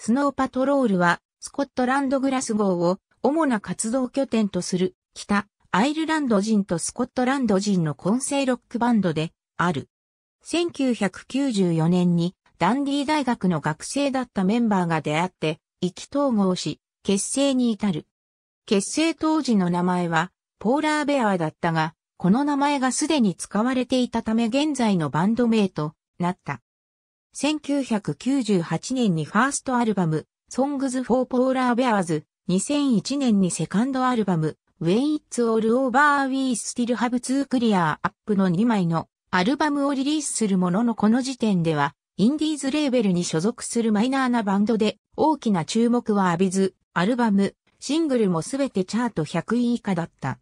スノーパトロールは、スコットランドグラス号を主な活動拠点とする北アイルランド人とスコットランド人の混成ロックバンドである。1994年にダンディ大学の学生だったメンバーが出会って意気投合し結成に至る。結成当時の名前はポーラーベアーだったが、この名前がすでに使われていたため現在のバンド名となった。1998年にファーストアルバム、Songs for Polar Bears、2001年にセカンドアルバム、When It's All Over We Still Have to Clear Up の2枚のアルバムをリリースするもののこの時点では、インディーズレーベルに所属するマイナーなバンドで大きな注目は浴びず、アルバム、シングルもすべてチャート100位以下だった。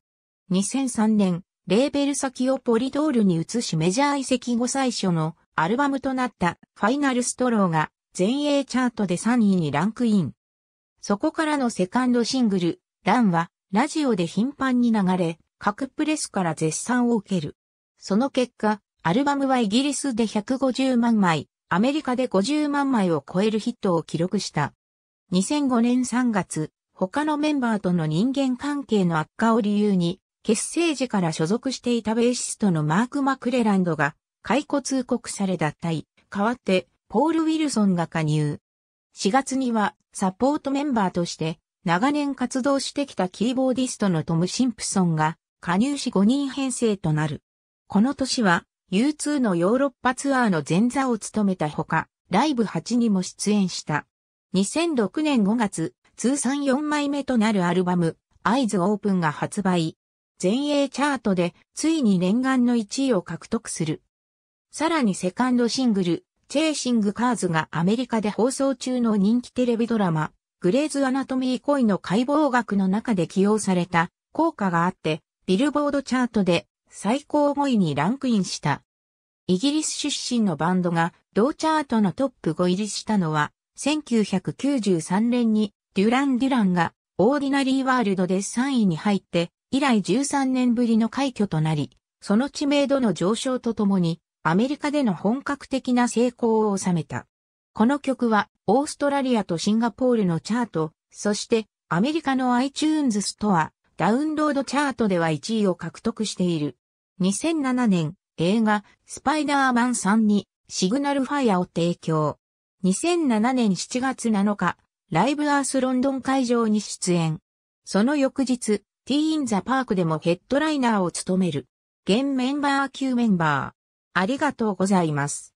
2003年、レーベル先をポリドールに移しメジャー移籍後最初のアルバムとなったファイナルストローが全英チャートで3位にランクイン。そこからのセカンドシングル、ランはラジオで頻繁に流れ、各プレスから絶賛を受ける。その結果、アルバムはイギリスで150万枚、アメリカで50万枚を超えるヒットを記録した。2005年3月、他のメンバーとの人間関係の悪化を理由に、結成時から所属していたベーシストのマーク・マクレランドが解雇通告され脱退、代わってポール・ウィルソンが加入。4月にはサポートメンバーとして長年活動してきたキーボーディストのトム・シンプソンが加入し5人編成となる。この年は U2 のヨーロッパツアーの前座を務めたほか、ライブ8にも出演した。2006年5月、通算4枚目となるアルバム、アイズオープンが発売。全英チャートでついに念願の1位を獲得する。さらにセカンドシングル、チェーシングカーズがアメリカで放送中の人気テレビドラマ、グレーズアナトミー恋の解剖学の中で起用された効果があって、ビルボードチャートで最高5位にランクインした。イギリス出身のバンドが同チャートのトップ5入りしたのは、1993年にデュラン・デュランがオーディナリーワールドで3位に入って、以来13年ぶりの快挙となり、その知名度の上昇とともに、アメリカでの本格的な成功を収めた。この曲は、オーストラリアとシンガポールのチャート、そして、アメリカの iTunes ストア、ダウンロードチャートでは1位を獲得している。2007年、映画、スパイダーマンさんに、シグナルファイアを提供。2007年7月7日、ライブアースロンドン会場に出演。その翌日、ティーンザパークでもヘッドライナーを務める。現メンバー級メンバー。ありがとうございます。